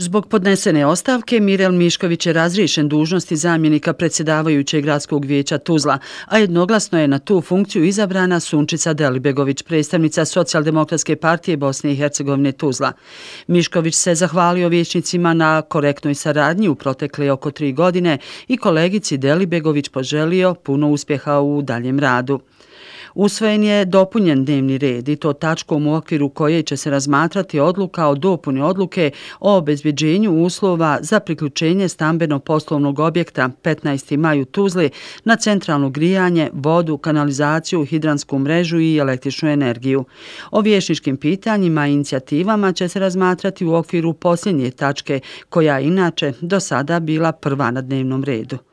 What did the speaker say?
Zbog podnesene ostavke Mirel Mišković je razriješen dužnosti zamjenika predsjedavajućeg gradskog vijeća Tuzla, a jednoglasno je na tu funkciju izabrana Sunčica Delibegović, predstavnica Socialdemokratske partije Bosne i Hercegovine Tuzla. Mišković se zahvalio vijećnicima na korektnoj saradnji u protekle oko tri godine i kolegici Delibegović poželio puno uspjeha u daljem radu. Usvojen je dopunjen dnevni red i to tačkom u okviru koje će se razmatrati odluka o dopuni odluke o obezbjeđenju uslova za priključenje stambeno-poslovnog objekta 15. maju Tuzli na centralno grijanje, vodu, kanalizaciju, hidransku mrežu i električnu energiju. O vješničkim pitanjima i inicijativama će se razmatrati u okviru posljednje tačke koja inače do sada bila prva na dnevnom redu.